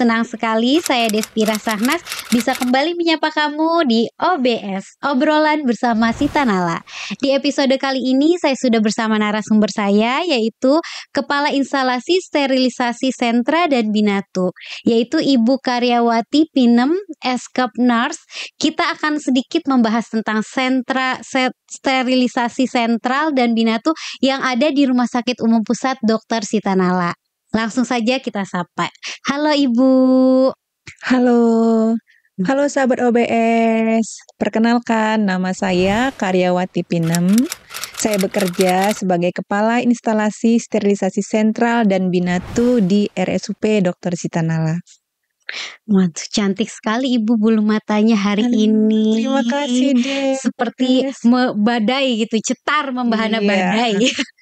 Senang sekali saya Despira Sahnas bisa kembali menyapa kamu di OBS, obrolan bersama Sita Nala. Di episode kali ini saya sudah bersama narasumber saya yaitu Kepala Instalasi Sterilisasi Sentra dan Binatu, yaitu Ibu Karyawati Pinem Escap Nurse. Kita akan sedikit membahas tentang sentra set, sterilisasi sentral dan binatu yang ada di Rumah Sakit Umum Pusat Dr. Sita Nala. Langsung saja kita sapa. Halo Ibu. Halo. Halo sahabat OBS. Perkenalkan nama saya Karyawati Pinem. Saya bekerja sebagai Kepala Instalasi Sterilisasi Sentral dan Binatu di RSUP Dr. Sitanala. Nala. Waduh, cantik sekali ibu bulu matanya hari Aduh, ini. Terima kasih deh. Seperti yes. badai gitu, cetar membahana iya. badai.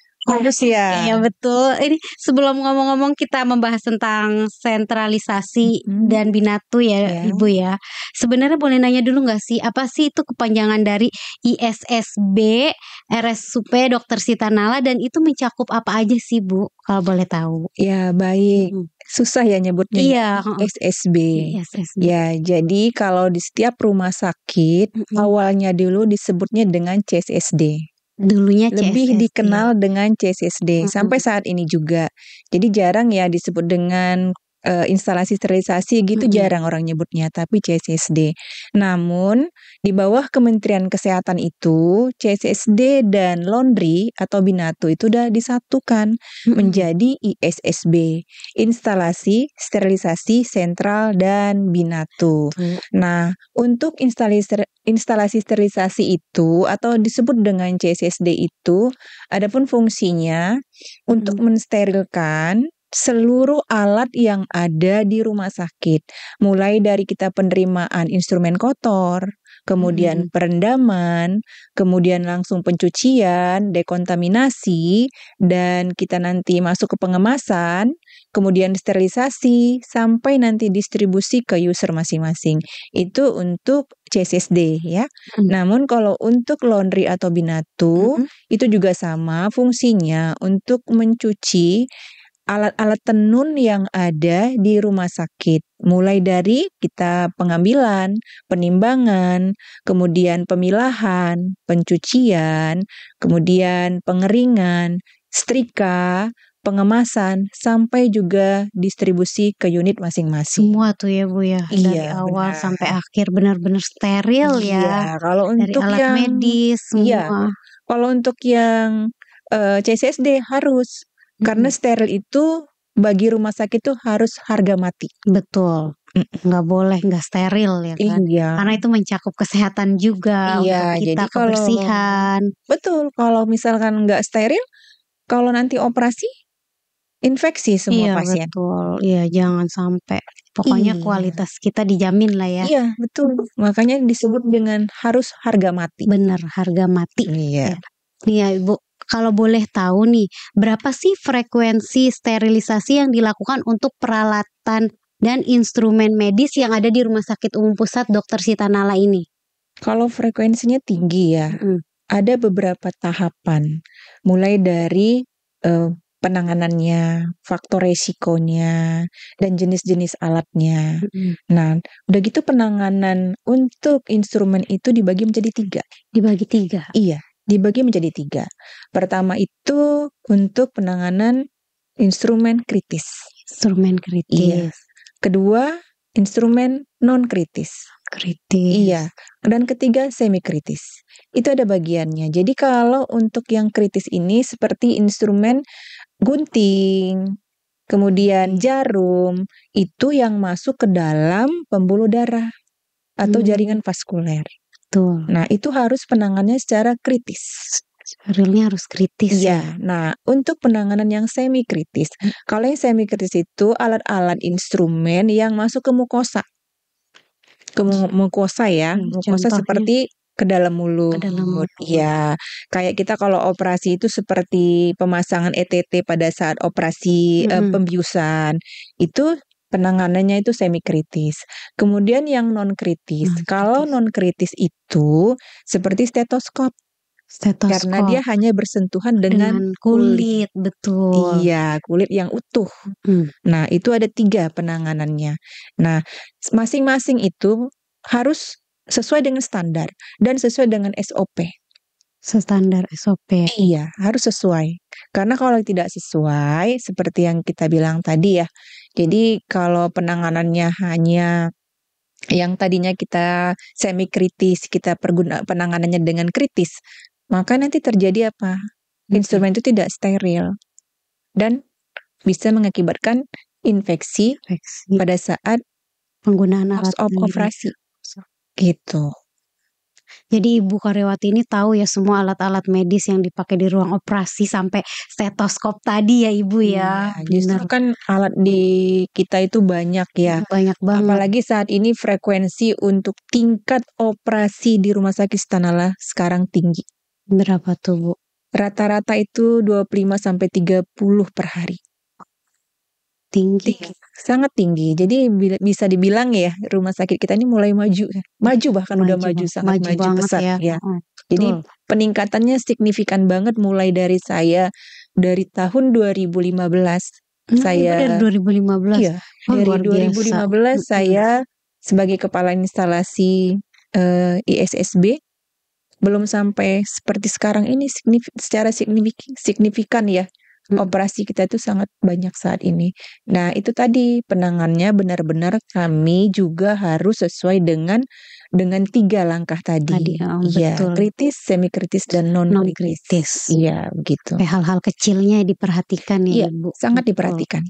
ya. Iya betul. Ini sebelum ngomong-ngomong kita membahas tentang sentralisasi hmm. dan binatu ya, yeah. Ibu ya. Sebenarnya boleh nanya dulu nggak sih apa sih itu kepanjangan dari ISSB, RSUP Dokter Sita Nala dan itu mencakup apa aja sih, Bu? Kalau boleh tahu. Ya, baik. Hmm. Susah ya nyebutnya. Ya, iya, SSB. SSB. Ya, jadi kalau di setiap rumah sakit hmm. awalnya dulu disebutnya dengan CSSD. Dulunya CSSD. Lebih dikenal dengan CSSD hmm. sampai saat ini juga. Jadi jarang ya disebut dengan uh, instalasi sterilisasi gitu mm -hmm. jarang orang nyebutnya tapi CCSD. Namun di bawah Kementerian Kesehatan itu CCSD dan laundry atau binatu itu sudah disatukan mm -hmm. menjadi ISSB, instalasi sterilisasi sentral dan binatu. Mm -hmm. Nah, untuk instalasi instalasi sterilisasi itu atau disebut dengan CCSD itu adapun fungsinya mm -hmm. untuk mensterilkan seluruh alat yang ada di rumah sakit, mulai dari kita penerimaan instrumen kotor, kemudian hmm. perendaman, kemudian langsung pencucian, dekontaminasi, dan kita nanti masuk ke pengemasan, kemudian sterilisasi, sampai nanti distribusi ke user masing-masing. Itu untuk CSSD ya. Hmm. Namun kalau untuk laundry atau binatu, hmm. itu juga sama fungsinya untuk mencuci alat-alat tenun yang ada di rumah sakit. Mulai dari kita pengambilan, penimbangan, kemudian pemilahan, pencucian, kemudian pengeringan, setrika, pengemasan sampai juga distribusi ke unit masing-masing. Semua tuh ya Bu ya iya, dari iya, awal benar. sampai akhir benar-benar steril iya, ya. Kalau dari untuk alat yang medis iya, semua. Iya, kalau untuk yang eh, CCSD CSSD harus karena steril itu bagi rumah sakit itu harus harga mati. Betul. Nggak boleh nggak steril ya kan? Iya. Karena itu mencakup kesehatan juga iya, untuk kita jadi kebersihan. Kalau, betul. Kalau misalkan nggak steril, kalau nanti operasi infeksi semua iya, pasien. Betul. Iya, jangan sampai. Pokoknya iya. kualitas kita dijamin lah ya. Iya, betul. Makanya disebut dengan harus harga mati. Benar, harga mati. Iya. Iya Ibu, kalau boleh tahu nih, berapa sih frekuensi sterilisasi yang dilakukan untuk peralatan dan instrumen medis yang ada di Rumah Sakit Umum Pusat Dr. Sitanala ini? Kalau frekuensinya tinggi ya, hmm. ada beberapa tahapan. Mulai dari uh, penanganannya, faktor resikonya, dan jenis-jenis alatnya. hmm Nah, udah gitu penanganan untuk instrumen itu dibagi menjadi tiga. Dibagi tiga? Iya dibagi menjadi tiga. Pertama itu untuk penanganan instrumen kritis. Instrumen kritis. Iya. Kedua, instrumen non kritis. Kritis. Iya. Dan ketiga, semi kritis. Itu ada bagiannya. Jadi kalau untuk yang kritis ini seperti instrumen gunting, kemudian jarum, itu yang masuk ke dalam pembuluh darah atau hmm. jaringan vaskuler. Betul. Nah, itu harus penangannya secara kritis. Realnya harus kritis. Ya, nah untuk penanganan yang semi kritis, hmm. kalau yang semi kritis itu alat-alat instrumen yang masuk ke mukosa, ke mukosa ya, hmm, mukosa contohnya. seperti ke dalam mulut. Ke dalam mulut. Ya, kayak kita kalau operasi itu seperti pemasangan ETT pada saat operasi eh, -hmm. eh, pembiusan. Itu penanganannya itu semi kritis. Kemudian yang non kritis. Non -kritis. Kalau non kritis itu seperti stetoskop. Stetoskop. Karena dia hanya bersentuhan dengan, dengan kulit. kulit, betul. Iya, kulit yang utuh. Hmm. Nah, itu ada tiga penanganannya. Nah, masing-masing itu harus sesuai dengan standar dan sesuai dengan SOP. Standar SOP. Iya, harus sesuai. Karena kalau tidak sesuai, seperti yang kita bilang tadi ya, jadi kalau penanganannya hanya yang tadinya kita semi kritis, kita perguna penanganannya dengan kritis, maka nanti terjadi apa? Hmm. Instrumen itu tidak steril dan bisa mengakibatkan infeksi, infeksi. pada saat penggunaan alat operasi. Gitu. Jadi Ibu Karyawati ini tahu ya semua alat-alat medis yang dipakai di ruang operasi sampai stetoskop tadi ya Ibu ya. ya justru Benar. kan alat di kita itu banyak ya. Hmm, banyak banget. Apalagi saat ini frekuensi untuk tingkat operasi di rumah sakit Stanala sekarang tinggi. Berapa tuh Bu? Rata-rata itu 25 sampai 30 per hari. Tinggi, Tinggi. sangat tinggi. Jadi bisa dibilang ya rumah sakit kita ini mulai maju, maju bahkan maju, udah maju sangat maju, maju pesat ya. ya. Jadi peningkatannya signifikan banget mulai dari saya dari tahun 2015 hmm, saya dari 2015. Iya, oh, dari 2015 biasa. saya sebagai kepala instalasi uh, eh, ISSB belum sampai seperti sekarang ini signif secara signifikan ya Mm. operasi kita itu sangat banyak saat ini. Nah, itu tadi penangannya benar-benar kami juga harus sesuai dengan dengan tiga langkah tadi. tadi oh, ya, betul. kritis, semi kritis dan non kritis. Iya, begitu. Hal-hal kecilnya diperhatikan ya, ya Bu. Sangat betul. diperhatikan.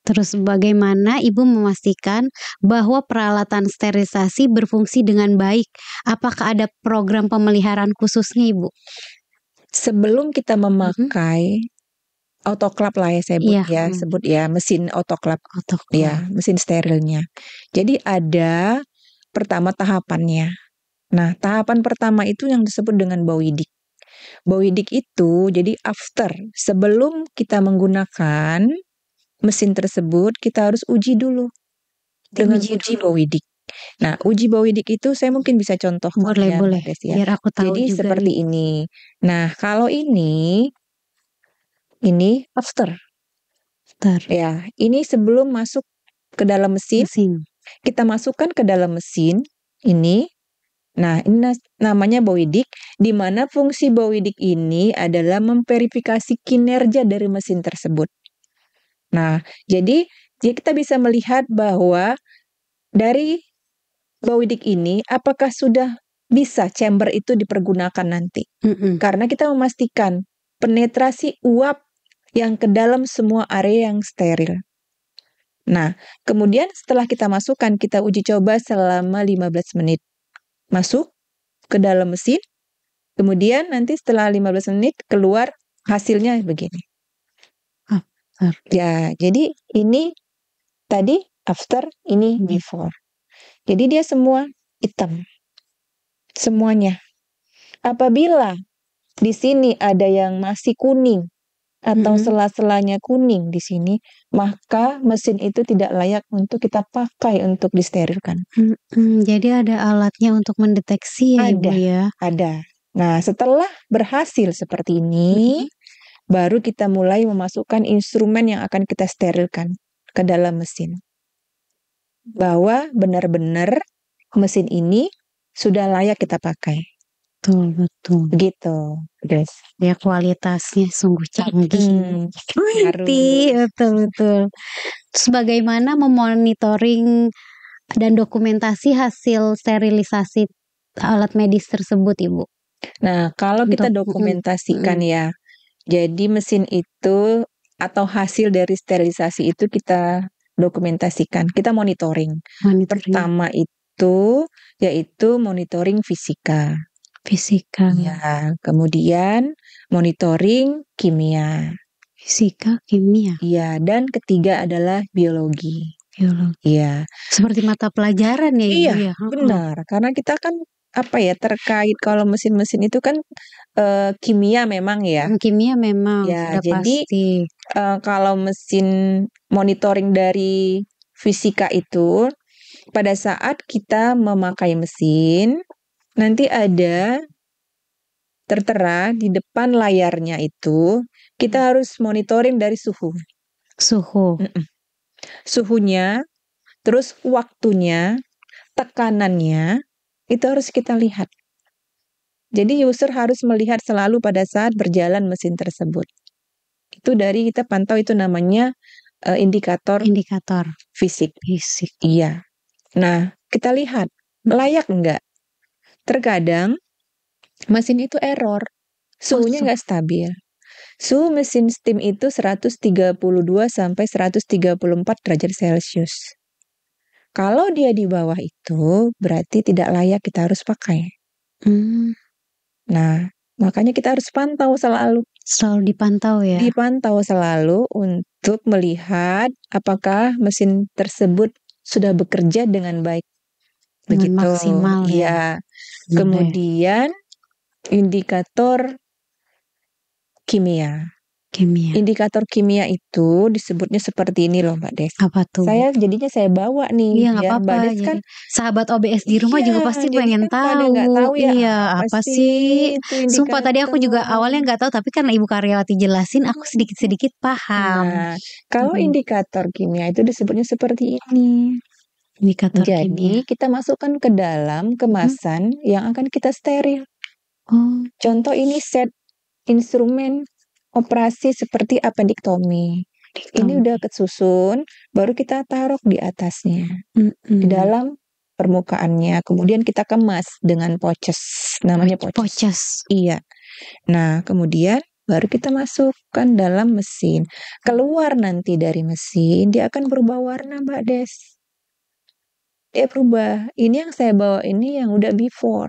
Terus bagaimana Ibu memastikan bahwa peralatan sterilisasi berfungsi dengan baik? Apakah ada program pemeliharaan khususnya Ibu? sebelum kita mm-hmm. memakai, -hmm autoklap lah ya saya sebut iya. ya, hmm. sebut ya mesin autoklap ya mesin sterilnya. Jadi ada pertama tahapannya. Nah, tahapan pertama itu yang disebut dengan bowidik. Bowidik itu jadi after sebelum kita menggunakan mesin tersebut kita harus uji dulu dengan uji, uji bowidik. Nah, uji bowidik itu saya mungkin bisa contoh boleh, ya, boleh. Ya. Biar aku tahu Jadi juga seperti ini. Nah, kalau ini ini after. After. Ya, ini sebelum masuk ke dalam mesin. mesin. Kita masukkan ke dalam mesin ini. Nah, ini namanya Bowidik, di mana fungsi Bowidik ini adalah memverifikasi kinerja dari mesin tersebut. Nah, jadi kita bisa melihat bahwa dari Bowidik ini apakah sudah bisa chamber itu dipergunakan nanti. Mm -mm. Karena kita memastikan penetrasi uap yang ke dalam semua area yang steril. Nah, kemudian setelah kita masukkan, kita uji coba selama 15 menit. Masuk ke dalam mesin, kemudian nanti setelah 15 menit keluar hasilnya begini. Ah, ya, jadi ini tadi after, ini hmm. before. Jadi dia semua hitam. Semuanya. Apabila di sini ada yang masih kuning, atau -hmm. sela-selanya kuning di sini, maka mesin itu tidak layak untuk kita pakai untuk disterilkan. -hmm. jadi ada alatnya untuk mendeteksi ya Ibu ya? ada. Nah, setelah berhasil seperti ini, -hmm. baru kita mulai memasukkan instrumen yang akan kita sterilkan ke dalam mesin. Bahwa benar-benar mesin ini sudah layak kita pakai. Betul betul. Begitu guys ya kualitasnya sungguh canggih nanti betul betul terus bagaimana memonitoring dan dokumentasi hasil sterilisasi alat medis tersebut ibu nah kalau kita Untuk, dokumentasikan ya jadi mesin itu atau hasil dari sterilisasi itu kita dokumentasikan kita monitoring, monitoring. pertama itu yaitu monitoring fisika Fisika. Ya, kemudian monitoring kimia. Fisika, kimia. Iya, dan ketiga adalah biologi. Biologi. Iya. Seperti mata pelajaran ya, Iya, ya? benar. Karena kita kan apa ya terkait kalau mesin-mesin itu kan e, kimia memang ya hmm, kimia memang ya jadi pasti. E, kalau mesin monitoring dari fisika itu pada saat kita memakai mesin nanti ada tertera di depan layarnya itu kita hmm. harus monitoring dari suhu. Suhu. Mm -mm. Suhunya, terus waktunya, tekanannya itu harus kita lihat. Jadi user harus melihat selalu pada saat berjalan mesin tersebut. Itu dari kita pantau itu namanya uh, indikator indikator fisik. Fisik. Iya. Nah, kita lihat layak enggak Terkadang mesin itu error, suhunya nggak stabil. Suhu mesin steam itu 132 sampai 134 derajat Celcius. Kalau dia di bawah itu, berarti tidak layak kita harus pakai. Hmm. Nah, makanya kita harus pantau selalu. Selalu dipantau ya? Dipantau selalu untuk melihat apakah mesin tersebut sudah bekerja dengan baik. Dengan Begitu. maksimal ya. ya. Kemudian indikator kimia. Kimia. Indikator kimia itu disebutnya seperti ini loh Mbak Des. Apa tuh? Saya jadinya saya bawa nih. Iya nggak ya, apa-apa. Des kan sahabat OBS di rumah iya, juga pasti pengen kan tahu. Iya tahu ya, iya apa sih? Sumpah tadi aku juga awalnya nggak tahu tapi karena Ibu Karyawati jelasin aku sedikit-sedikit paham. Nah, kalau hmm. indikator kimia itu disebutnya seperti ini. Indikator Jadi kimia. kita masukkan ke dalam hmm. kemasan hmm. yang akan kita steril. Oh. Contoh ini set instrumen operasi seperti apendiktomi. Ini udah kesusun, baru kita taruh di atasnya, mm -hmm. di dalam permukaannya. Kemudian kita kemas dengan poches, namanya poches. Poches. Iya. Nah, kemudian baru kita masukkan dalam mesin. Keluar nanti dari mesin, dia akan berubah warna, Mbak Des dia eh, berubah. Ini yang saya bawa ini yang udah before.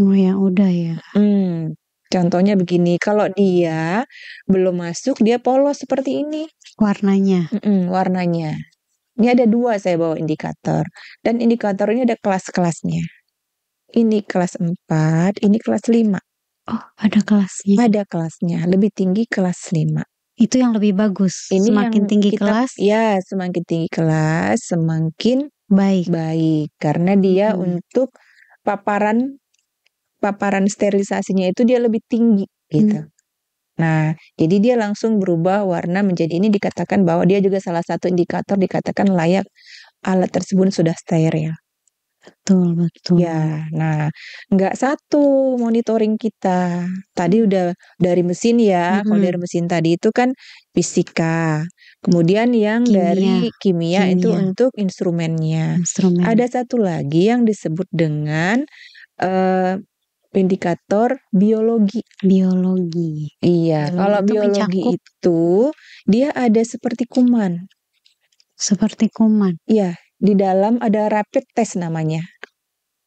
Oh yang udah ya. Hmm. Contohnya begini, kalau dia belum masuk dia polos seperti ini. Warnanya. mm warnanya. Ini ada dua saya bawa indikator dan indikator ini ada kelas-kelasnya. Ini kelas 4, ini kelas 5. Oh, ada kelasnya. Ada kelasnya, lebih tinggi kelas 5 itu yang lebih bagus. Ini semakin tinggi kita, kelas, ya semakin tinggi kelas, semakin Baik. Baik, karena dia hmm. untuk paparan paparan sterilisasinya itu dia lebih tinggi mm. gitu. hmm. Nah, jadi dia langsung berubah warna menjadi ini dikatakan bahwa dia juga salah satu indikator dikatakan layak alat tersebut sudah steril. Betul betul. Ya, nah nggak satu monitoring kita. Tadi udah dari mesin ya, kalau dari mesin tadi itu kan fisika. Kemudian yang Kimia dari kimia itu untuk instrumennya. Instrumen. Ada satu lagi yang disebut dengan, uh, indikator biologi. Biologi. Iya, Biologi kalau itu biologi mencakup itu dia ada seperti kuman. Seperti kuman. Iya di dalam ada rapid test namanya.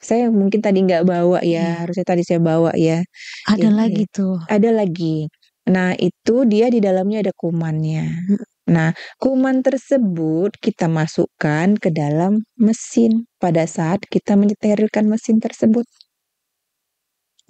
Saya mungkin tadi nggak bawa ya, hmm. harusnya tadi saya bawa ya. Ada Jadi, lagi tuh. Ada lagi. Nah, itu dia di dalamnya ada kumannya. Hmm. Nah, kuman tersebut kita masukkan ke dalam mesin pada saat kita menyetirkan mesin tersebut.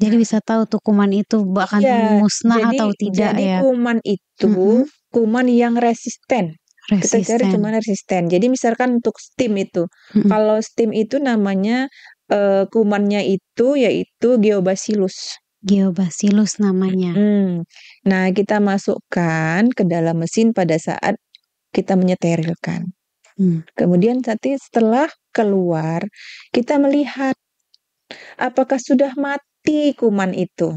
Jadi bisa tahu tuh kuman itu bahkan ya, musnah jadi, atau tidak jadi ya. Jadi kuman itu -hmm. kuman yang resisten Resisten. Kita cari cuma resisten. Jadi misalkan untuk steam itu, hmm. kalau steam itu namanya uh, kumannya itu yaitu geobacillus. Geobacillus namanya. Hmm. Nah kita masukkan ke dalam mesin pada saat kita menyeterilkan. Hmm. Kemudian nanti setelah keluar kita melihat apakah sudah mati kuman itu.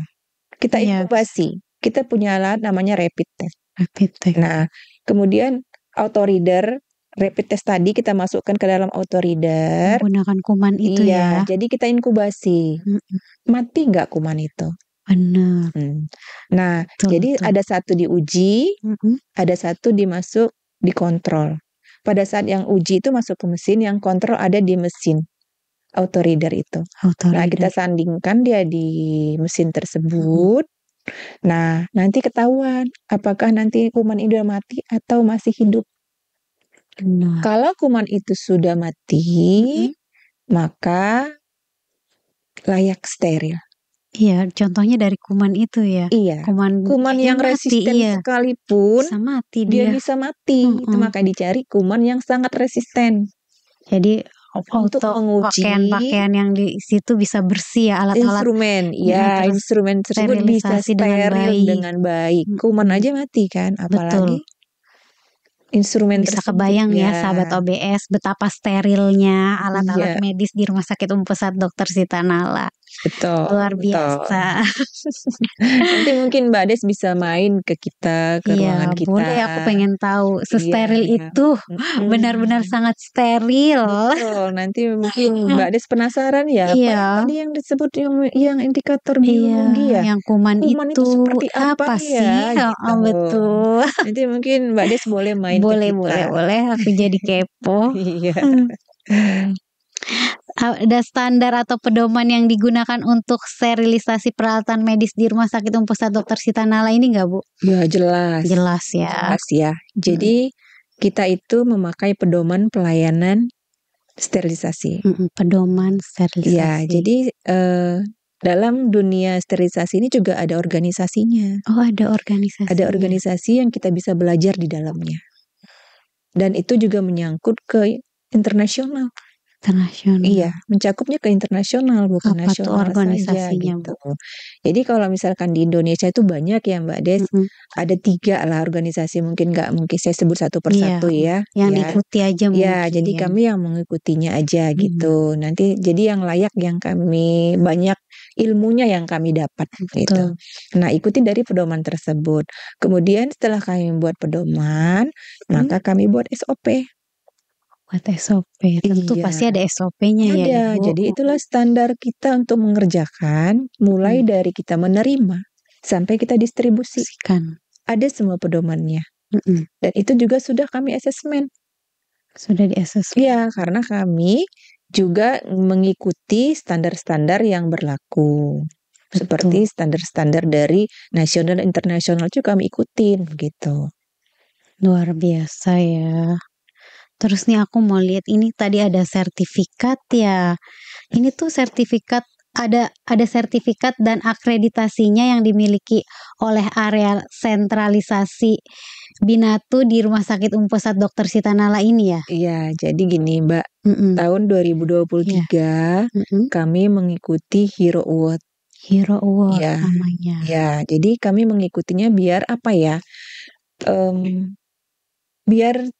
Kita yes. Iya. inkubasi. Kita punya alat namanya rapid test. Rapid test. Nah kemudian auto reader rapid test tadi kita masukkan ke dalam auto reader menggunakan kuman itu iya, ya jadi kita inkubasi hmm mati nggak kuman itu benar hmm. nah betul, jadi betul. ada satu diuji mm-hmm. ada satu dimasuk kontrol. pada saat yang uji itu masuk ke mesin yang kontrol ada di mesin auto reader itu auto reader. nah kita sandingkan dia di mesin tersebut Nah, nanti ketahuan apakah nanti kuman itu sudah mati atau masih hidup. Benar. Kalau kuman itu sudah mati, mm-hmm. maka layak steril. Iya, contohnya dari kuman itu ya, Iya, kuman kuman yang mati resisten iya. sekalipun, Bisa mati dia dia. bisa mati. Itu makanya dicari kuman yang sangat resisten. Jadi untuk menguji pakaian-pakaian yang di situ bisa bersih ya alat-alat instrumen ya instrumen tersebut bisa steril dengan baik, dengan baik. kuman aja mati kan apalagi Betul instrumen bisa tersebut, kebayang ya. ya sahabat OBS betapa sterilnya alat-alat iya. medis di rumah sakit umum pusat dokter Sita Nala. Betul. Luar biasa. Betul. Nanti mungkin Mbak Des bisa main ke kita ke iya, ruangan kita. Boleh, aku pengen tahu iya. sesteril iya. itu benar benar-benar sangat steril. Betul. Nanti mungkin Mbak Des penasaran ya iya. apa tadi yang disebut yang, yang indikator iya, biologi iya, ya. Yang kuman, kuman itu, itu seperti apa, apa sih? Ya, ya gitu. oh, betul. Nanti mungkin Mbak Des boleh main boleh, ke kita. Boleh, boleh, boleh. Aku jadi kepo. iya. Hmm. ada standar atau pedoman yang digunakan untuk sterilisasi peralatan medis di Rumah Sakit Umum Pusat dokter Sita Nala ini nggak Bu? Ya jelas. Jelas ya. Jelas ya. Jadi hmm. kita itu memakai pedoman pelayanan sterilisasi. Hmm, pedoman sterilisasi. Ya, jadi eh, dalam dunia sterilisasi ini juga ada organisasinya. Oh, ada organisasi. Ada organisasi yang kita bisa belajar di dalamnya. Dan itu juga menyangkut ke internasional internasional. Iya, mencakupnya ke internasional bukan Apa nasional tuh organisasinya, saja gitu. Bu? Jadi kalau misalkan di Indonesia itu banyak ya Mbak Des, mm -hmm. ada tiga lah organisasi mungkin nggak mungkin saya sebut satu persatu iya, ya. Yang ya. diikuti aja iya, mungkin. Ya, jadi kami yang mengikutinya aja mm. gitu. Nanti jadi yang layak yang kami banyak ilmunya yang kami dapat gitu. Betul. gitu. Nah, ikuti dari pedoman tersebut. Kemudian setelah kami membuat pedoman, hmm. maka kami buat SOP buat SOP. Tentu iya. pasti ada SOP-nya ya. Ada. Jadi itulah standar kita untuk mengerjakan mulai hmm. dari kita menerima sampai kita distribusikan. Ada semua pedomannya. mm Dan itu juga sudah kami asesmen. Sudah di asesmen. Iya, karena kami juga mengikuti standar-standar yang berlaku. Betul. Seperti standar-standar dari nasional internasional juga kami ikutin gitu. Luar biasa ya. Terus nih aku mau lihat ini tadi ada sertifikat ya. Ini tuh sertifikat ada ada sertifikat dan akreditasinya yang dimiliki oleh area sentralisasi Binatu di Rumah Sakit Umum Pusat Dokter Sitanala ini ya? Iya, jadi gini Mbak, mm -mm. tahun 2023 yeah. mm kami mengikuti Hero Award. Hero Award ya. namanya. Iya, jadi kami mengikutinya biar apa ya? Um, biar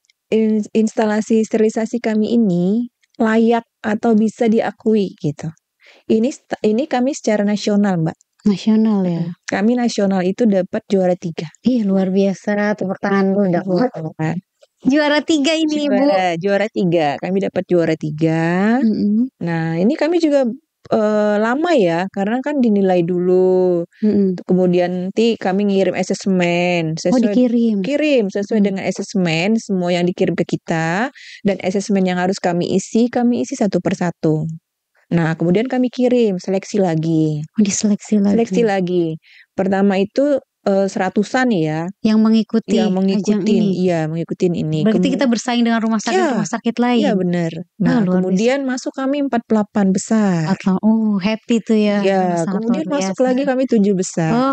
instalasi sterilisasi kami ini layak atau bisa diakui gitu. Ini ini kami secara nasional, Mbak. Nasional ya. Kami nasional itu dapat juara tiga. Iya luar biasa tepuk tangan lu udah luar. Juara tiga ini juara, ibu. Juara tiga, kami dapat juara tiga. Mm -hmm. Nah ini kami juga uh, lama ya, karena kan dinilai dulu, hmm. kemudian nanti kami ngirim oh, sesuai, Oh dikirim? kirim, sesuai hmm. dengan assessment semua yang dikirim ke kita, dan assessment yang harus kami isi, kami isi satu persatu. Nah, kemudian kami kirim seleksi lagi. Oh diseleksi Seleksi lagi? lagi, pertama itu uh, seratusan ya yang mengikuti yang mengikuti iya mengikuti ini berarti kita bersaing dengan rumah sakit ya, rumah sakit lain iya benar nah nah kemudian biasa. masuk kami empat puluh delapan besar Atau, oh happy tuh ya iya kemudian masuk lagi kami tujuh besar oh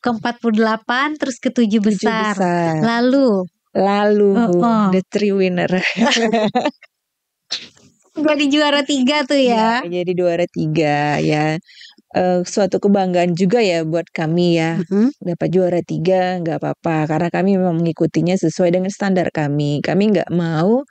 ke, puluh delapan, terus ke tujuh besar. besar lalu lalu oh, oh. the three winner jadi juara tiga tuh ya, ya jadi juara tiga ya uh, suatu kebanggaan juga ya buat kami ya mm-hmm. dapat juara tiga nggak apa-apa karena kami memang mengikutinya sesuai dengan standar kami kami nggak mau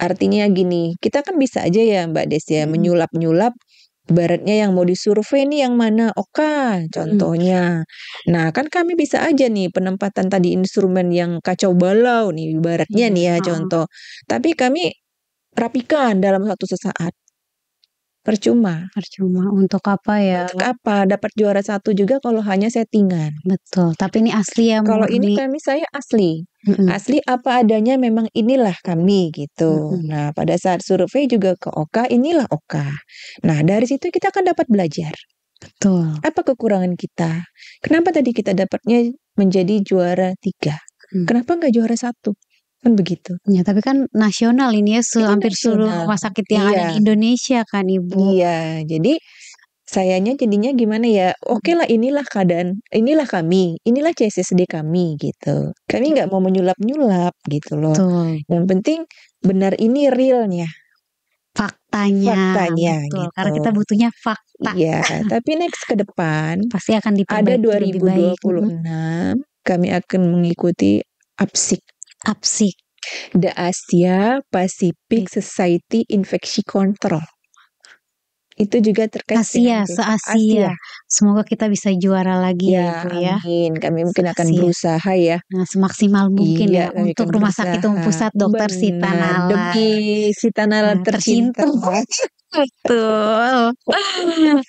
artinya gini kita kan bisa aja ya Mbak Des ya mm-hmm. menyulap nyulap Baratnya yang mau disurvei nih yang mana Oka contohnya. Hmm. Nah kan kami bisa aja nih penempatan tadi instrumen yang kacau balau nih baratnya hmm. nih ya hmm. contoh. Tapi kami rapikan dalam satu sesaat percuma. Percuma untuk apa ya? Untuk apa? Dapat juara satu juga kalau hanya settingan. Betul. Tapi ini asli ya. Kalau ini kami saya asli. Mm-hmm. Asli apa adanya memang inilah kami gitu. Mm-hmm. Nah, pada saat survei juga ke Oka, inilah Oka. Nah, dari situ kita akan dapat belajar. Betul. Apa kekurangan kita? Kenapa tadi kita dapatnya menjadi juara tiga? Mm. Kenapa nggak juara satu? Kan begitu. Ya, tapi kan nasional ini ya, se hampir seluruh rumah sakit yang iya. ada di Indonesia kan Ibu. Iya, jadi sayanya jadinya gimana ya oke okay lah inilah keadaan inilah kami inilah CSSD kami gitu kami nggak mau menyulap nyulap gitu loh Betul. yang penting benar ini realnya faktanya faktanya betul. gitu. karena kita butuhnya fakta iya tapi next ke depan pasti akan diperbaiki ada 2026 lebih baik. kami akan mengikuti APSIK APSIC, The Asia Pacific Society Infection Control itu juga terkait Asia, se-Asia. Semoga kita bisa juara lagi ya, ya. ya. Amin. Kami mungkin akan berusaha ya. Nah, semaksimal mungkin iya, ya untuk Rumah berusaha. Sakit Umum Pusat Dokter Sita Nala. Demi Sita Nala nah, tercinta. tercinta. Betul.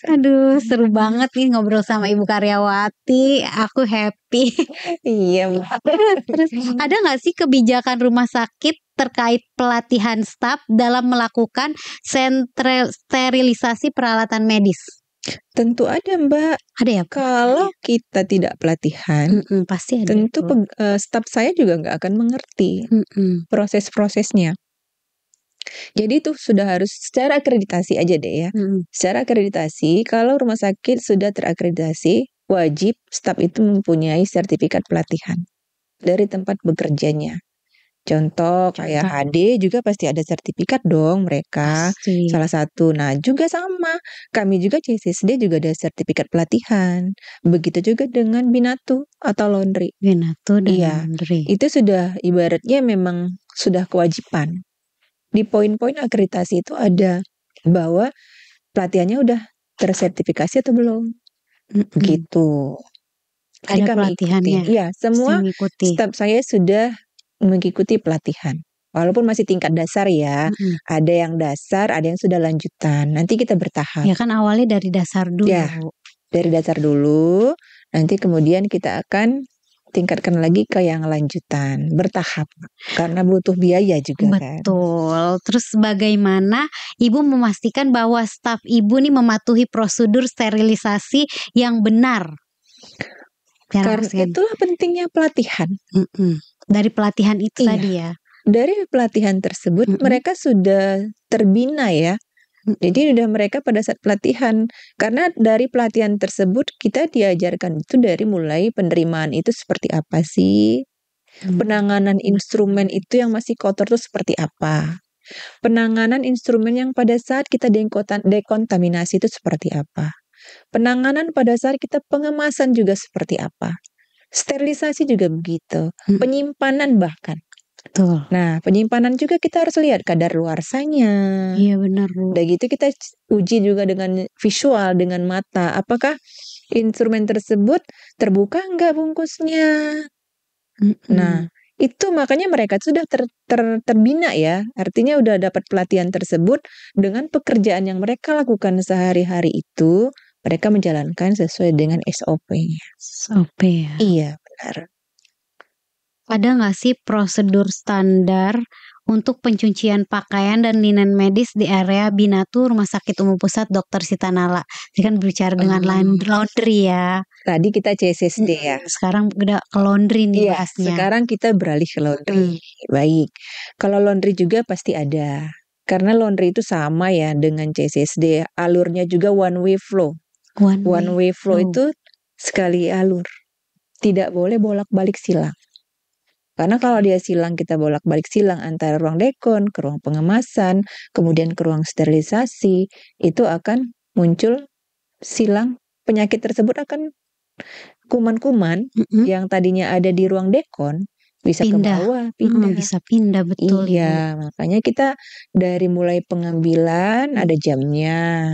Aduh, seru banget nih ngobrol sama Ibu Karyawati. Aku happy. Iya. Terus ada nggak sih kebijakan rumah sakit terkait pelatihan staf dalam melakukan sentral sterilisasi peralatan medis? Tentu ada Mbak. Ada ya. Kalau ya. kita tidak pelatihan, mm -mm, pasti ada. Tentu uh, staf saya juga nggak akan mengerti mm -mm. proses-prosesnya. Jadi itu sudah harus secara akreditasi aja deh ya. Mm -mm. Secara akreditasi, kalau rumah sakit sudah terakreditasi, wajib staf itu mempunyai sertifikat pelatihan dari tempat bekerjanya. Contoh kayak HD juga pasti ada sertifikat dong mereka. Pasti. Salah satu. Nah, juga sama. Kami juga CCSD juga ada sertifikat pelatihan. Begitu juga dengan Binatu atau Laundry. Binatu dan iya. Laundry. Itu sudah ibaratnya memang sudah kewajiban. Di poin-poin akreditasi itu ada bahwa pelatihannya udah tersertifikasi atau belum. Mm -hmm. Gitu. Ada pelatihannya. Iya semua step saya sudah mengikuti pelatihan. Walaupun masih tingkat hmm. dasar ya, hmm ada yang dasar, ada yang sudah lanjutan. Nanti kita bertahap. Ya kan awalnya dari dasar dulu. Ya, dari dasar dulu. Nanti kemudian kita akan tingkatkan lagi ke yang lanjutan bertahap karena butuh biaya juga Betul. kan. Betul. Terus bagaimana ibu memastikan bahwa staf ibu nih mematuhi prosedur sterilisasi yang benar? karena itulah pentingnya pelatihan. Mm -mm dari pelatihan itu iya. tadi ya. Dari pelatihan tersebut mm -hmm. mereka sudah terbina ya. Jadi sudah mereka pada saat pelatihan karena dari pelatihan tersebut kita diajarkan itu dari mulai penerimaan itu seperti apa sih? -hmm. Penanganan instrumen itu yang masih kotor itu seperti apa? Penanganan instrumen yang pada saat kita dekontaminasi itu seperti apa? Penanganan pada saat kita pengemasan juga seperti apa? Sterilisasi juga begitu, hmm. penyimpanan bahkan. Betul. Nah, penyimpanan juga kita harus lihat kadar luarsanya. Iya benar, Bu. Udah gitu kita uji juga dengan visual, dengan mata. Apakah instrumen tersebut terbuka nggak bungkusnya? -hmm. Nah, itu makanya mereka sudah ter, ter, terbina ya. Artinya udah dapat pelatihan tersebut dengan pekerjaan yang mereka lakukan sehari-hari itu mereka menjalankan sesuai dengan SOP-nya. SOP ya? Iya, benar. Ada nggak sih prosedur standar untuk pencucian pakaian dan linen medis di area Binatu Rumah Sakit Umum Pusat Dr. Sitanala. Ini kan berbicara dengan hmm. laundry ya. Tadi kita CSSD ya. Sekarang udah ke laundry nih ya, bahasnya. Sekarang kita beralih ke laundry. Hmm. Baik. Kalau laundry juga pasti ada. Karena laundry itu sama ya dengan CSSD. alurnya juga one way flow. One, One way, flow oh. itu sekali alur. Tidak boleh bolak-balik silang. Karena kalau dia silang kita bolak-balik silang antara ruang dekon ke ruang pengemasan, kemudian ke ruang sterilisasi, itu akan muncul silang penyakit tersebut akan kuman-kuman mm -hmm. yang tadinya ada di ruang dekon bisa pindah. ke bawah, pindah. Hmm, bisa pindah betul. Iya, ya. makanya kita dari mulai pengambilan ada jamnya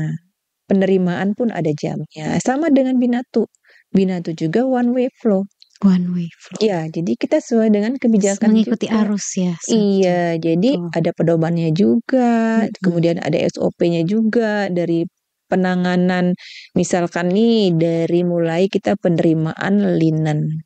penerimaan pun ada jamnya. Sama dengan Binatu. Binatu juga one way flow. One way flow. Iya, jadi kita sesuai dengan kebijakan mengikuti juga. arus ya. Iya, jadi oh. ada pedomannya juga, mm kemudian ada SOP-nya juga dari penanganan misalkan nih dari mulai kita penerimaan linen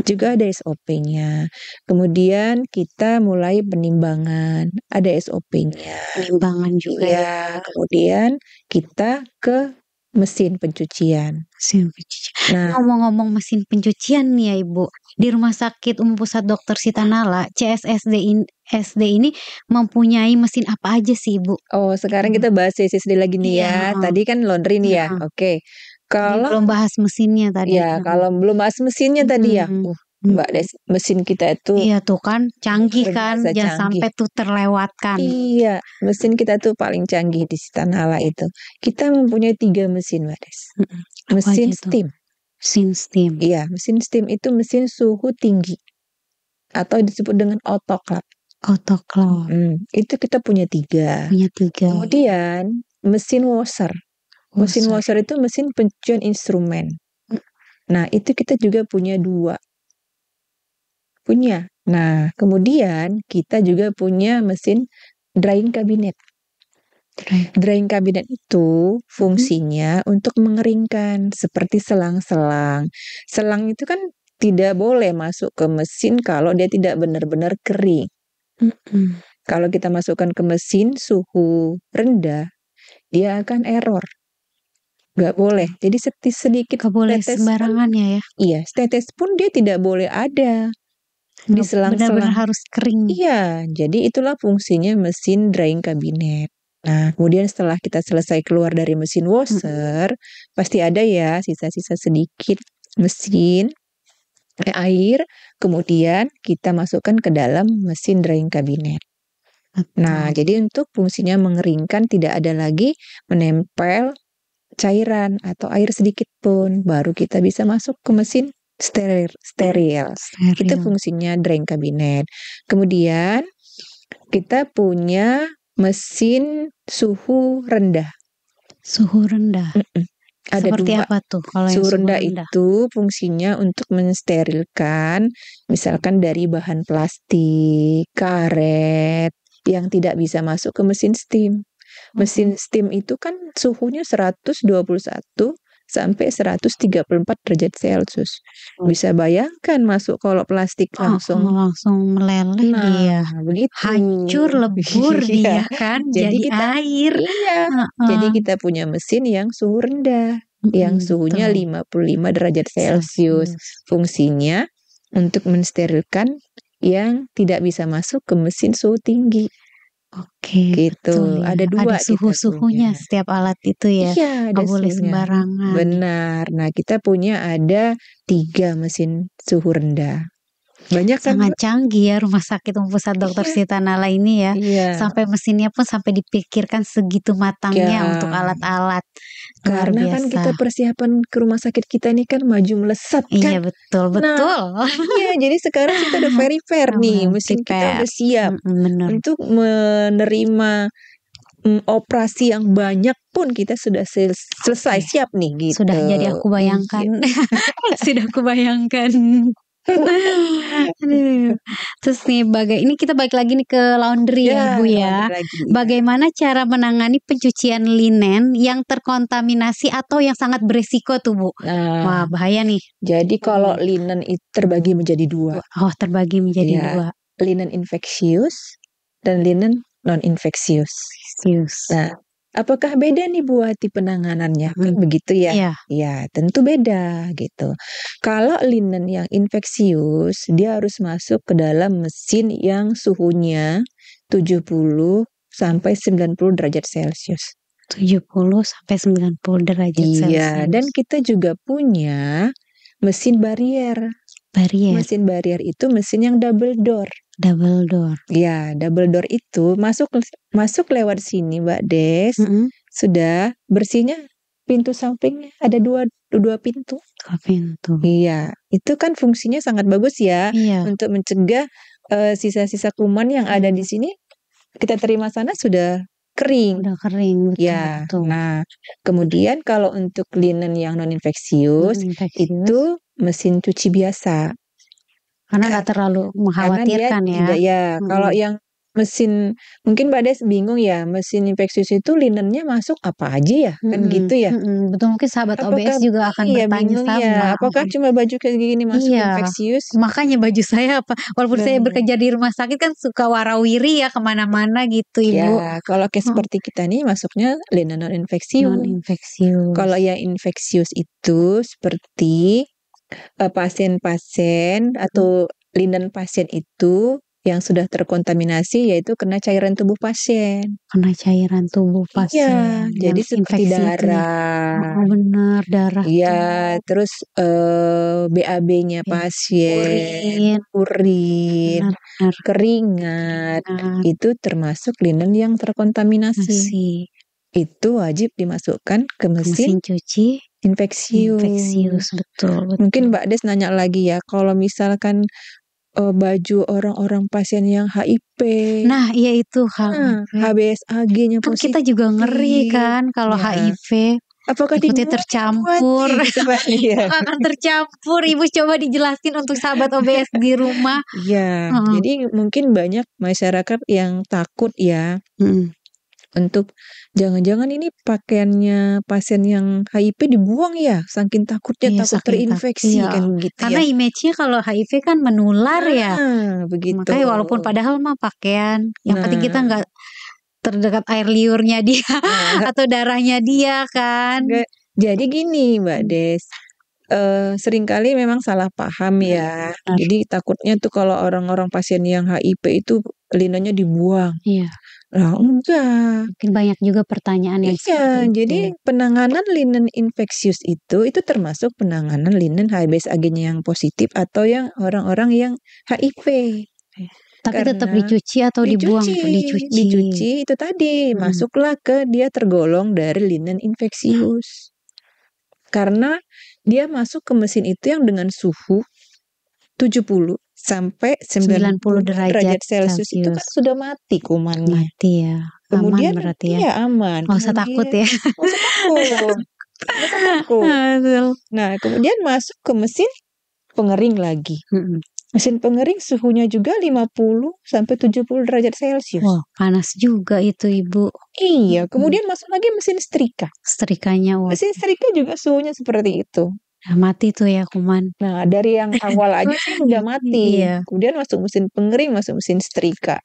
juga ada SOP-nya. Kemudian kita mulai penimbangan, ada SOP-nya. Penimbangan juga iya, ya. Kemudian kita ke mesin pencucian. Mesin pencucian. Nah, ngomong-ngomong mesin pencucian nih ya Ibu, di Rumah Sakit Umum Pusat Dokter Sitanala, CSSD in, SD ini mempunyai mesin apa aja sih Ibu? Oh, sekarang hmm. kita bahas CSSD lagi nih ya. ya. Tadi kan laundry nih ya. ya. Oke. Okay. Iya, kalau belum bahas mesinnya tadi. Ya, kalau belum bahas mesinnya hmm. tadi ya. Uh, Mbak Des, mesin kita itu Iya tuh kan canggih kan, canggih. sampai tuh terlewatkan. Iya, mesin kita tuh paling canggih di tanah itu. Kita mempunyai tiga mesin, Mbak Des. Hmm. Mesin steam. Mesin steam. Iya, mesin steam itu mesin suhu tinggi atau disebut dengan autoclave. Autoclave. Hmm, itu kita punya tiga. Punya tiga. Kemudian mesin washer. Mesin Washer itu mesin pencucian instrumen. Nah, itu kita juga punya dua. Punya. Nah, kemudian kita juga punya mesin drying cabinet. Drying cabinet itu mm-hmm. fungsinya hmm. untuk mengeringkan seperti selang-selang. Selang itu kan tidak boleh masuk ke mesin kalau dia tidak benar-benar kering. Hmm. Kalau kita masukkan ke mesin suhu rendah, dia akan error nggak boleh. Jadi sedikit gak boleh sembarangannya ya. Iya, tetes pun dia tidak boleh ada di selang-selang. Benar-benar harus kering. Iya, jadi itulah fungsinya mesin drying kabinet. Nah, kemudian setelah kita selesai keluar dari mesin washer, hmm. pasti ada ya sisa-sisa sedikit mesin eh, air, kemudian kita masukkan ke dalam mesin drying kabinet. Nah, jadi untuk fungsinya mengeringkan tidak ada lagi menempel cairan atau air sedikit pun baru kita bisa masuk ke mesin steril. Steril. steril. Itu fungsinya drain kabinet. Kemudian kita punya mesin suhu rendah. Suhu rendah. Mm -mm. Ada Seperti dua. apa tuh? Kalau suhu rendah, rendah itu fungsinya untuk mensterilkan, misalkan dari bahan plastik, karet yang tidak bisa masuk ke mesin steam. Mesin steam itu kan suhunya 121 sampai 134 derajat Celcius. Hmm. Bisa bayangkan masuk kalau plastik langsung oh, langsung meleleh nah, dia. Begitu. Hancur lebur iya. dia kan jadi, jadi kita, air. Iya. Uh -uh. Jadi kita punya mesin yang suhu rendah hmm, yang suhunya betul. 55 derajat Celcius. Fungsinya untuk mensterilkan yang tidak bisa masuk ke mesin suhu tinggi. Oke, gitu. Betul, ya. Ada dua ada gitu suhu-suhunya setiap alat itu ya. Iya, ada sembarangan. Benar. Nah, kita punya ada tiga mesin suhu rendah. Banyak kan sangat canggih ya rumah sakit pusat iya. dokter yeah. Sita Nala ini ya. Yeah. Sampai mesinnya pun sampai dipikirkan segitu matangnya yeah. untuk alat-alat. Karena kan biasa. kan kita persiapan ke rumah sakit kita ini kan maju melesat iya, kan. Iya betul betul. Nah, iya jadi sekarang kita udah very fair nih, mesin kita udah siap Bener. untuk menerima mm, operasi yang banyak pun kita sudah sel selesai iya. siap nih gitu. Sudah jadi aku bayangkan. sudah aku bayangkan. Terus nih bagai ini kita balik lagi nih ke laundry ya, ya Bu ya. Bagaimana cara menangani pencucian linen yang terkontaminasi atau yang sangat beresiko tuh Bu? Uh, Wah, bahaya nih. Jadi kalau linen itu terbagi menjadi dua. Oh, terbagi menjadi ya, dua. Linen infeksius dan linen non infeksius. Infeksius. Nah, Apakah beda nih buat di penanganannya? Kan begitu ya? iya. Ya, tentu beda gitu. Kalau linen yang infeksius, dia harus masuk ke dalam mesin yang suhunya 70 sampai 90 derajat Celsius. 70 sampai 90 derajat Iya, dan kita juga punya mesin barrier. Barrier. Mesin barrier itu mesin yang double door. Double door. Ya, double door itu masuk masuk lewat sini, Mbak Des. Mm -hmm. Sudah bersihnya pintu sampingnya ada dua dua pintu. Dua pintu. Iya, itu kan fungsinya sangat bagus ya iya. untuk mencegah eh, sisa-sisa uh, kuman yang ada di sini kita terima sana sudah kering. Sudah kering betul. Ya. Betul. Nah, kemudian kalau untuk linen yang non infeksius, non -infeksius. itu mesin cuci biasa. Karena nggak terlalu mengkhawatirkan ya. Tidak, ya, hmm. kalau yang mesin mungkin Mbak Des bingung ya mesin infeksius itu linennya masuk apa aja ya kan gitu ya -hmm. betul mungkin sahabat apakah, OBS juga akan iya, bertanya sama ya, apakah cuma baju kayak gini masuk iya. infeksius makanya baju saya apa walaupun saya bekerja di rumah sakit kan suka warawiri ya kemana-mana gitu iya, ibu ya kalau kayak seperti kita nih masuknya linen non infeksius non infeksius kalau ya infeksius itu seperti pasien eh, pasien-pasien atau hmm. linen pasien itu yang sudah terkontaminasi, yaitu kena cairan tubuh pasien. Kena cairan tubuh iya, pasien Iya, jadi seperti darah. ya? darah. Oh, darah Iya, terus, eee, eh, BAB-nya ya. pasien, urin. keringat, benar. itu termasuk linen yang terkontaminasi. Masih. Itu wajib dimasukkan Ke mesin mesin cuci? Infeksius. Infeksius betul, betul. Mungkin Mbak Des nanya lagi ya, kalau misalkan uh, baju orang-orang pasien yang HIP. Nah, iya itu hal Nah, HBSAG-nya kan positif. Kita juga ngeri kan kalau ya. HIV. Apakah Ikutnya tercampur? Iya, gitu, iya. akan tercampur. Ibu coba dijelaskan untuk sahabat OBS di rumah. Iya. Hmm. Jadi mungkin banyak masyarakat yang takut ya. Hmm untuk jangan-jangan ini pakaiannya pasien yang HIV dibuang ya, saking takutnya iya, takut saking terinfeksi tak, iya. kan gitu Karena ya. image-nya kalau HIV kan menular nah, ya. Ah, begitu. Makanya walaupun padahal mah pakaian, yang nah. penting kita nah. nggak terdekat air liurnya dia nah. atau darahnya dia kan. Jadi gini Mbak hmm. Des, uh, seringkali memang salah paham iya, ya. benar. Jadi takutnya tuh kalau orang-orang pasien yang HIP itu linanya dibuang. Iya. Lah enggak. Mungkin banyak juga pertanyaan yang Iya, jadi penanganan linen infeksius itu, itu termasuk penanganan linen Aedes agennya yang positif atau yang orang-orang yang HIV. Tapi iya. Tapi tetap dicuci atau dibuang dicuci, dibuang? Dicuci. dicuci itu tadi hmm. masuklah ke dia tergolong dari linen nah. infeksius karena dia masuk ke mesin itu yang dengan suhu 70 sampai 90, 90 derajat, derajat Celcius, Celsius itu kan sudah mati kumannya. Mati ya. Aman Kemudian, berarti ya. Iya, aman. Enggak ya. usah takut ya. Usah takut. nah, kemudian masuk ke mesin pengering lagi. Mesin pengering suhunya juga 50 sampai 70 derajat Celcius. Wah, panas juga itu, Ibu. Iya, hmm. kemudian hmm. masuk lagi mesin setrika. Setrikanya, wah. Mesin setrika juga suhunya seperti itu. Nah, mati tuh ya kuman. Nah, dari yang awal aja sih udah mati. Iya. Kemudian masuk mesin pengering, masuk mesin setrika.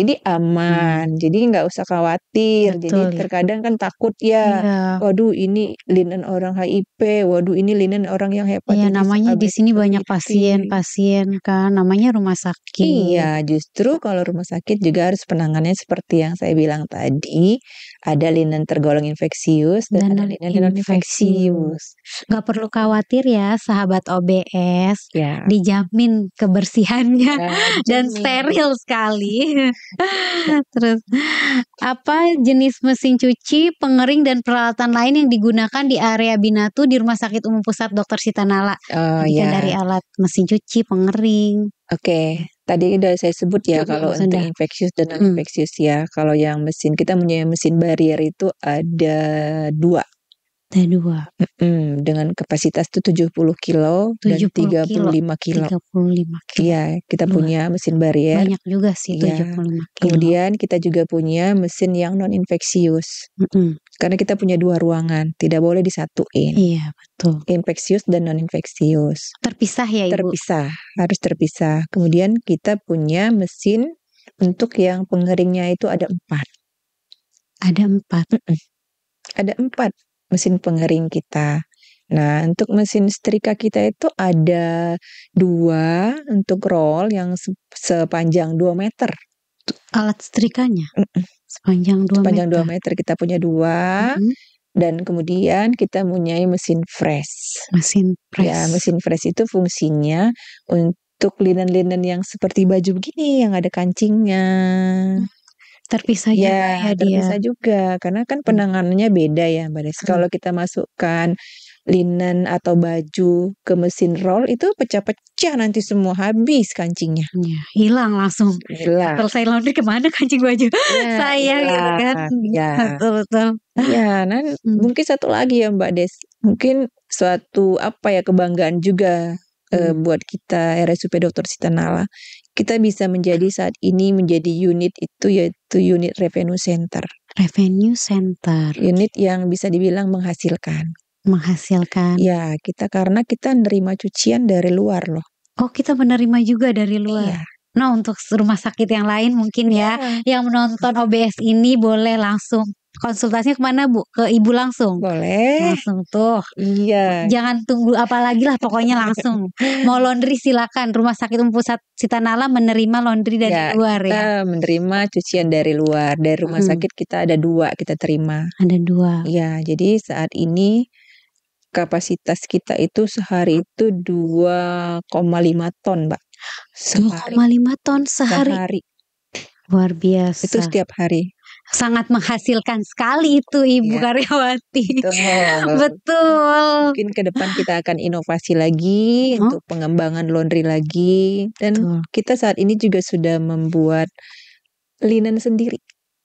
Jadi hmm. aman, hmm. jadi nggak usah khawatir. Betul, jadi ya. terkadang kan takut ya, ya. waduh ini linen orang HIV, waduh ini linen orang yang hepatitis. Iya, namanya di sini banyak pasien-pasien kan, namanya rumah sakit. Iya, justru kalau rumah sakit juga harus penanganannya seperti yang saya bilang tadi, ada linen tergolong infeksius dan, dan ada linen non infeksius. Gak perlu khawatir ya sahabat OBS, ya. dijamin kebersihannya ya, dan jamin. steril sekali. Terus apa jenis mesin cuci, pengering dan peralatan lain yang digunakan di area Binatu di Rumah Sakit Umum Pusat Dokter Sita Nala? Oh, ya. Dari alat mesin cuci, pengering. Oke, okay tadi udah saya sebut ya kalau untuk infeksius dan mm. non infeksius hmm. ya. Kalau yang mesin kita punya mesin barrier itu ada dua. T2. Mhm, dengan kapasitas tujuh 70 kilo dan 70 tiga puluh kilo, Tiga kilo. 35 kilo. Iya, kita Dua. punya mesin barrier. Banyak juga sih ya. 75 kilo. Kemudian kita juga punya mesin yang non infeksius. Mhm. Karena kita punya dua ruangan, tidak boleh disatuin. Iya, betul. Infeksius dan non infeksius. Terpisah ya, Ibu? Terpisah, harus terpisah. Kemudian kita punya mesin untuk yang pengeringnya itu ada empat. Ada empat. Mm-mm. Ada empat mesin pengering kita. Nah, untuk mesin setrika kita itu ada dua untuk roll yang sepanjang 2 meter. Alat setrikanya? Sepanjang 2 meter? Sepanjang 2 meter, kita punya dua. Mm -hmm. Dan kemudian kita mempunyai mesin fresh. Mesin fresh. Ya, mesin fresh itu fungsinya untuk linen-linen yang seperti baju begini, yang ada kancingnya. Mm -hmm terpisah ya, juga ya terpisah dia. juga karena kan hmm. penanganannya beda ya Mbak Desi. Hmm. Kalau kita masukkan linen atau baju ke mesin roll itu pecah-pecah nanti semua habis kancingnya. Ya, hilang langsung. Hilang. Selesai laundry kemana kancing baju? Ya, Saya ya, gitu kan. Ya. Betul betul. Ya, nah hmm. mungkin satu lagi ya Mbak Des. Mungkin suatu apa ya kebanggaan juga eh, hmm. uh, buat kita RSUP Dr. Sitanala kita bisa menjadi saat ini menjadi unit itu yaitu unit revenue center. Revenue center. Unit yang bisa dibilang menghasilkan. Menghasilkan. Ya, kita karena kita nerima cucian dari luar loh. Oh, kita menerima juga dari luar. Iya. Nah, untuk rumah sakit yang lain mungkin ya, ya yang menonton OBS ini boleh langsung konsultasinya kemana Bu? Ke ibu langsung. Boleh. Langsung tuh. Iya. Jangan tunggu apalagi lah pokoknya langsung. Mau laundry silakan. Rumah sakit umum pusat Sitanala menerima laundry dari ya, luar ya. kita ya. menerima cucian dari luar. Dari rumah hmm. sakit kita ada dua kita terima. Ada dua. Iya. Jadi saat ini kapasitas kita itu sehari itu 2,5 ton, Mbak. 2,5 ton sehari. sehari. Luar biasa. Itu setiap hari sangat menghasilkan sekali itu Ibu ya. Karyawati. Betul. Betul. Mungkin ke depan kita akan inovasi lagi huh? Oh. untuk pengembangan laundry lagi dan Betul. kita saat ini juga sudah membuat linen sendiri.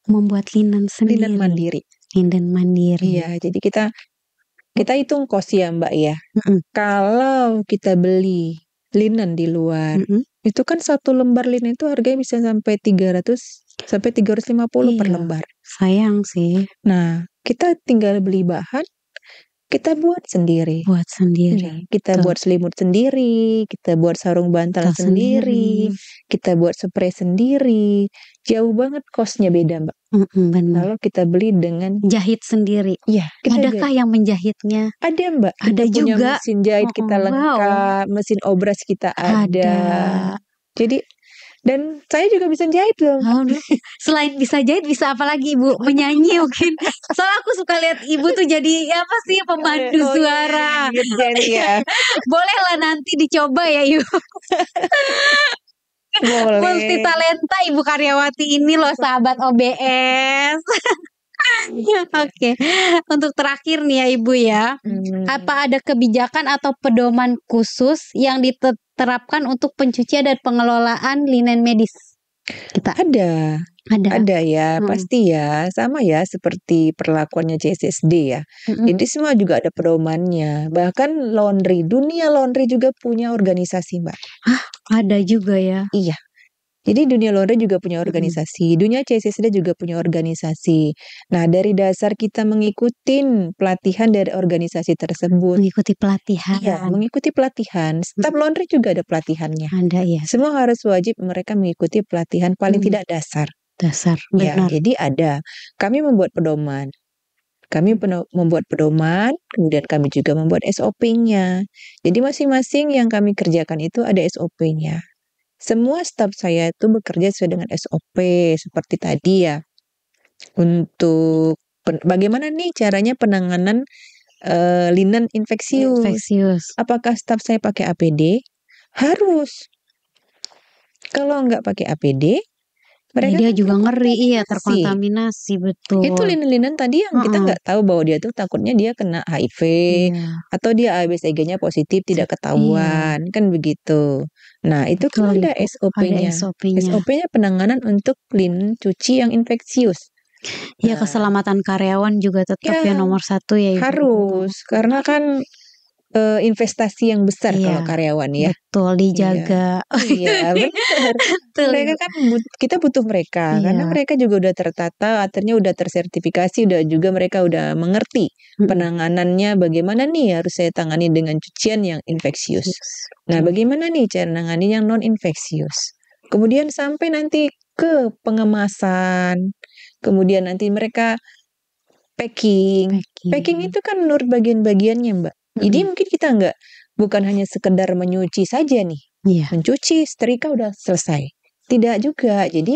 Membuat linen sendiri. Linen mandiri. Linen mandiri. Iya, jadi kita kita hitung kos ya Mbak ya. Mm -mm. Kalau kita beli linen di luar, mm -mm. Itu kan satu lembar linen itu harganya bisa sampai 300 sampai 350 iya, per lembar. Sayang sih. Nah, kita tinggal beli bahan, kita buat sendiri. Buat sendiri. Iya, kita Tuh. buat selimut sendiri, kita buat sarung bantal sendiri, sendiri, hmm. kita buat spray sendiri. Jauh banget kosnya beda, Mbak. Mm Kalau kita beli dengan jahit sendiri. Iya. Adakah jahit. yang menjahitnya? Ada, Mbak. Ada kita juga. Punya mesin jahit oh, kita lengkap, wow. mesin obras kita ada. ada. Jadi dan saya juga bisa jahit loh. Oh, Selain bisa jahit bisa apa lagi Ibu? Menyanyi oh, iya. mungkin. Soal aku suka lihat Ibu tuh jadi ya apa sih oh, iya. pemandu oh, suara. Oh, iya, iya. iya Boleh lah nanti dicoba ya Ibu. Boleh. Multi talenta Ibu Karyawati ini loh sahabat OBS. Oke, okay. untuk terakhir nih ya Ibu ya, hmm. apa ada kebijakan atau pedoman khusus yang diterapkan untuk pencucian dan pengelolaan linen medis? Kita ada, ada, ada ya, hmm. pasti ya, sama ya seperti perlakuannya CSSD ya. Hmm. Jadi semua juga ada pedomannya. Bahkan laundry dunia laundry juga punya organisasi mbak. Hah, ada juga ya? Iya jadi dunia laundry juga punya organisasi, mm -hmm. dunia CSSD juga punya organisasi. Nah, dari dasar kita mengikuti pelatihan dari organisasi tersebut. Mengikuti pelatihan. Iya, mengikuti pelatihan. Staf laundry juga ada pelatihannya. Ada ya. Semua harus wajib mereka mengikuti pelatihan paling mm tidak dasar. Dasar. Iya, benar. jadi ada. Kami membuat pedoman. Kami membuat pedoman, kemudian kami juga membuat SOP-nya. Jadi masing-masing yang kami kerjakan itu ada SOP-nya. Semua staff saya itu bekerja sesuai dengan SOP seperti tadi ya. Untuk bagaimana nih caranya penanganan uh, eh, linen infeksius? infeksius? Apakah staff saya pakai APD? Harus. Kalau nggak pakai APD, mereka dia kan juga ngeri ya terkontaminasi betul itu linen-linen tadi yang uh -uh. kita nggak tahu bahwa dia tuh takutnya dia kena HIV yeah. atau dia ABCG-nya positif tidak iya. ketahuan yeah. kan begitu Nah, itu kalau ada SOP-nya. SOP-nya SOP penanganan untuk clean cuci yang infeksius. Ya, nah. keselamatan karyawan juga tetap ya, ya nomor satu ya Ibu. Harus, karena kan uh, investasi yang besar iya, kalau karyawan ya. Betul dijaga. Iya, iya benar. betul. Mereka kan but, kita butuh mereka iya. karena mereka juga udah tertata, akhirnya udah tersertifikasi, udah juga mereka udah mengerti penanganannya bagaimana nih harus saya tangani dengan cucian yang infeksius. Nah, bagaimana nih cara nangani yang non infeksius? Kemudian sampai nanti ke pengemasan, kemudian nanti mereka packing. Packing, packing itu kan menurut bagian-bagiannya, Mbak. Jadi mungkin kita nggak bukan hanya sekedar menyuci saja nih. Yeah. Mencuci, setrika udah selesai. Tidak juga. Jadi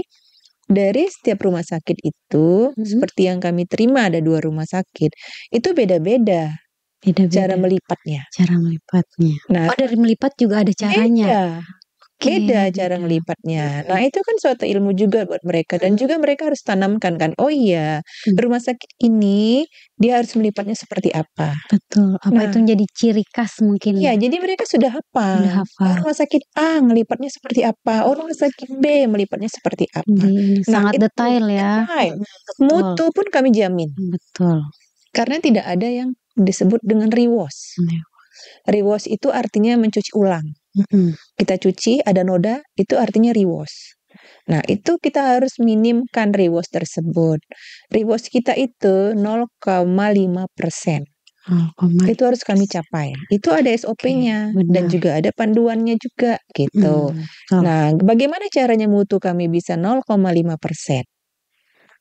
dari setiap rumah sakit itu hmm seperti yang kami terima ada dua rumah sakit. Itu beda-beda. Beda-beda. Cara melipatnya. Cara melipatnya. Nah, oh dari melipat juga ada caranya. Beda Oke, iya, cara beda. Iya. ngelipatnya. Iya, nah, itu kan suatu ilmu juga buat mereka dan juga mereka harus tanamkan kan. Oh iya, Hmm. rumah sakit ini dia harus melipatnya seperti apa. Betul. Apa Nah. itu menjadi ciri khas mungkin ya? jadi mereka sudah apa? hafal. Oh, rumah sakit A melipatnya seperti apa. Oh, rumah sakit B melipatnya seperti apa. Hmm, Nah, sangat itu detail ya. detail. Mutu pun kami jamin Betul. karena tidak ada yang disebut dengan rewash. Rewash itu artinya mencuci ulang. Mm-hmm. Kita cuci ada noda itu artinya rewash. Nah, itu kita harus minimkan rewash tersebut. Rewash kita itu 0,5%. Oh, Itu harus kami capai. Itu ada SOP-nya okay, dan juga ada panduannya juga gitu. Mm, Nah, bagaimana caranya mutu kami bisa 0,5%? persen?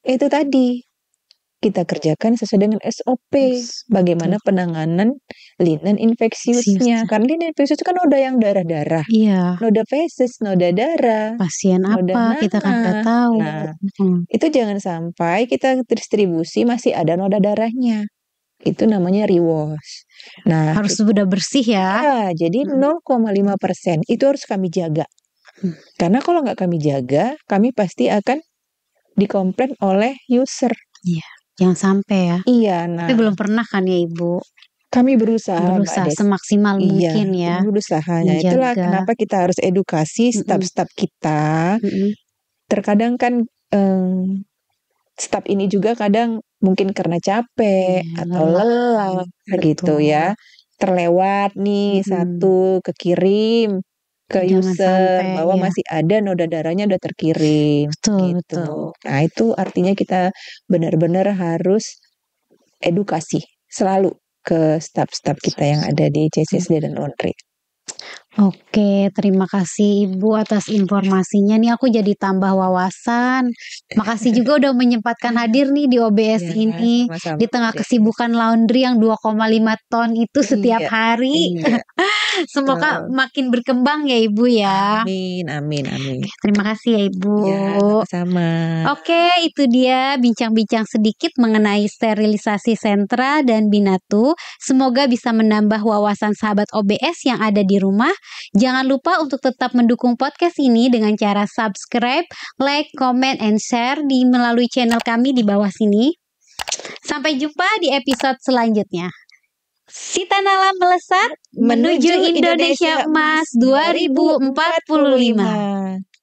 Itu tadi kita kerjakan sesuai dengan SOP bagaimana penanganan linen infeksiusnya kan karena linen infeksius kan noda yang darah-darah iya. noda feses noda darah pasien noda apa nana. kita kan nggak tahu nah, hmm. itu jangan sampai kita distribusi masih ada noda darahnya itu namanya rewash nah harus sudah bersih ya, ya jadi hmm. 0,5 persen itu harus kami jaga hmm. karena kalau nggak kami jaga kami pasti akan dikomplain oleh user yeah. Jangan sampai ya. Iya, nah. Tapi belum pernah kan ya Ibu? Kami berusaha, berusaha semaksimal iya, mungkin ya. Berusaha. Nah, itulah kenapa kita harus edukasi staf-staf kita. Mm -mm. Terkadang kan um, staf ini juga kadang mungkin karena capek ya, atau lelah, lelah gitu ya terlewat nih hmm. satu kekirim ke Jangan user sampai, bahwa ya. masih ada noda darahnya udah terkirim betul, gitu. Betul. Nah, itu artinya kita benar-benar harus edukasi selalu ke staff-staff kita yang ada di CCSD dan Laundry. Oke, terima kasih Ibu atas informasinya nih aku jadi tambah wawasan. Makasih juga udah menyempatkan hadir nih di OBS ya, ini sama-sama, di tengah kesibukan laundry yang 2,5 ton itu iya, setiap Iya, hari. iya, Semoga betul. makin berkembang ya Ibu ya. Amin, amin, amin. Oke, terima kasih ya Ibu. Ya, sama-sama. Oke, itu dia bincang-bincang sedikit mengenai sterilisasi sentra dan binatu. Semoga bisa menambah wawasan sahabat OBS yang ada di rumah Jangan lupa untuk tetap mendukung podcast ini dengan cara subscribe, like, comment, and share di melalui channel kami di bawah sini. Sampai jumpa di episode selanjutnya. Sita Nala melesat menuju Indonesia Emas 2045.